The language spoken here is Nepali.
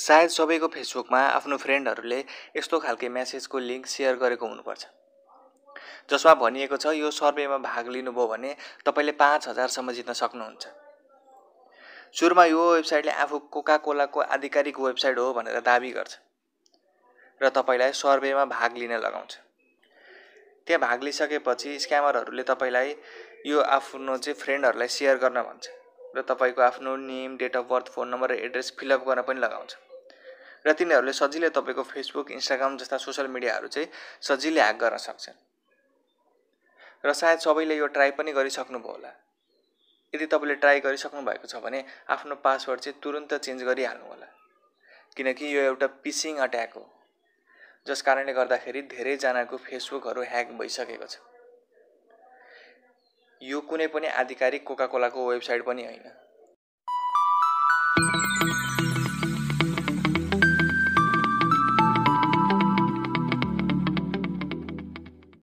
सायद सबैको फेसबुकमा आफ्नो फ्रेन्डहरूले यस्तो खालको म्यासेजको लिङ्क सेयर गरेको हुनुपर्छ जसमा भनिएको छ यो सर्वेमा भाग लिनुभयो भने तपाईँले पाँच हजारसम्म जित्न सक्नुहुन्छ सुरुमा यो वेबसाइटले आफू कोका कोलाको आधिकारिक वेबसाइट हो भनेर दावी गर्छ र तपाईँलाई सर्वेमा भाग लिन लगाउँछ त्यहाँ भाग लिइसकेपछि स्क्यामरहरूले तपाईँलाई यो आफ्नो चाहिँ फ्रेन्डहरूलाई सेयर गर्न भन्छ र तपाईँको आफ्नो name date of birth phone number र एड्रेस फिलअप गर्न पनि लगाउँछ र तिनीहरूले सजिलै तपाईँको फेसबुक इन्स्टाग्राम जस्ता सोसियल मिडियाहरू चाहिँ सजिलै ह्याक गर्न सक्छन् र सायद सबैले यो ट्राई पनि गरिसक्नुभयो होला यदि तपाईँले ट्राई गरिसक्नु भएको छ भने आफ्नो पासवर्ड चाहिँ तुरुन्त चेन्ज गरिहाल्नु होला किनकि यो एउटा पिसिङ अट्याक हो जस कारणले गर्दाखेरि धेरैजनाको फेसबुकहरू ह्याक भइसकेको छ यो कुनै पनि आधिकारिक कोका कोलाको वेबसाइट पनि होइन